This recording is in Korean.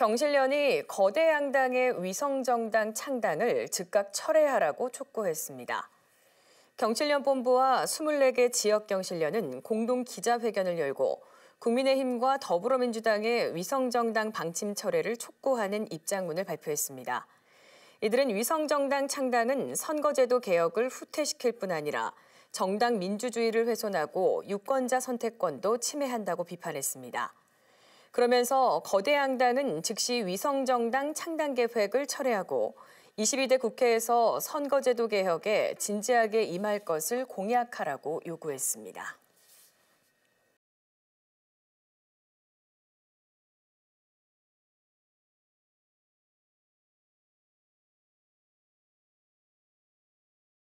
경실련이 거대 양당의 위성정당 창당을 즉각 철회하라고 촉구했습니다. 경실련 본부와 24개 지역 경실련은 공동 기자회견을 열고 국민의힘과 더불어민주당의 위성정당 방침 철회를 촉구하는 입장문을 발표했습니다. 이들은 위성정당 창당은 선거제도 개혁을 후퇴시킬 뿐 아니라 정당 민주주의를 훼손하고 유권자 선택권도 침해한다고 비판했습니다. 그러면서 거대 양당은 즉시 위성정당 창당 계획을 철회하고 22대 국회에서 선거제도 개혁에 진지하게 임할 것을 공약하라고 요구했습니다.